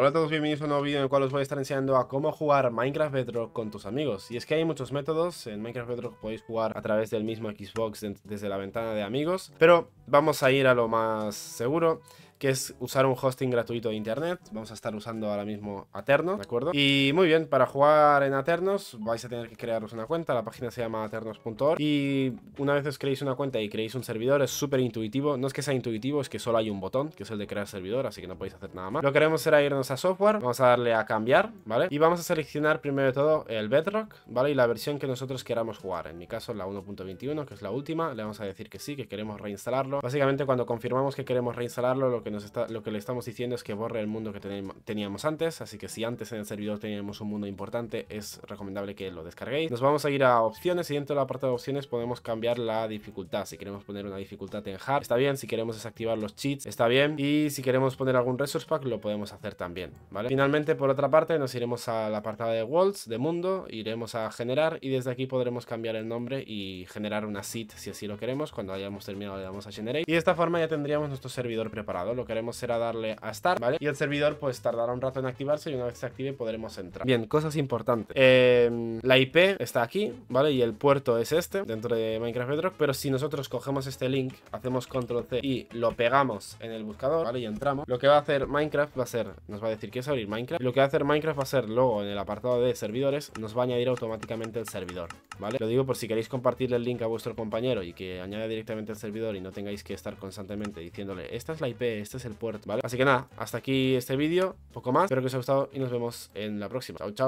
Hola a todos, bienvenidos a un nuevo vídeo en el cual os voy a estar enseñando a cómo jugar Minecraft Bedrock con tus amigos. Y es que hay muchos métodos, en Minecraft Bedrock podéis jugar a través del mismo Xbox desde la ventana de amigos, pero vamos a ir a lo más seguro que es usar un hosting gratuito de internet. Vamos a estar usando ahora mismo Aternos ¿de acuerdo? Y muy bien, para jugar en Aternos vais a tener que crearos una cuenta, la página se llama aternos.org y una vez os creéis una cuenta y creéis un servidor es súper intuitivo, no es que sea intuitivo, es que solo hay un botón, que es el de crear servidor, así que no podéis hacer nada más. Lo que haremos será irnos a software, vamos a darle a cambiar, ¿vale? Y vamos a seleccionar primero de todo el Bedrock, ¿vale? Y la versión que nosotros queramos jugar, en mi caso la 1.21, que es la última, le vamos a decir que sí, que queremos reinstalarlo. Básicamente cuando confirmamos que queremos reinstalarlo, lo que está, lo que le estamos diciendo es que borre el mundo que teníamos antes, así que si antes en el servidor teníamos un mundo importante, es recomendable que lo descarguéis. Nos vamos a ir a opciones y dentro de la parte de opciones podemos cambiar la dificultad. Si queremos poner una dificultad en hard, está bien. Si queremos desactivar los cheats, está bien. Y si queremos poner algún resource pack, lo podemos hacer también, Finalmente, por otra parte, nos iremos al apartado de worlds, de mundo, iremos a generar y desde aquí podremos cambiar el nombre y generar una seed si así lo queremos. Cuando hayamos terminado le damos a generate y de esta forma ya tendríamos nuestro servidor preparado lo que haremos será darle a Start, ¿vale? Y el servidor pues tardará un rato en activarse y una vez se active podremos entrar. Bien, cosas importantes. Em, la IP está aquí, ¿vale? Y el puerto es este, dentro de Minecraft Bedrock, pero si nosotros cogemos este link, hacemos control C y lo pegamos en el buscador, ¿vale? Y entramos. Lo que va a hacer Minecraft va a ser, nos va a decir que es abrir Minecraft. Lo que va a hacer Minecraft va a ser luego en el apartado de servidores, nos va a añadir automáticamente el servidor, ¿vale? Lo digo por si queréis compartirle el link a vuestro compañero y que añada directamente el servidor y no tengáis que estar constantemente diciéndole, esta es la IP, este es el puerto, ¿vale? Así que nada, hasta aquí este vídeo, poco más. Espero que os haya gustado y nos vemos en la próxima. Chao, chao.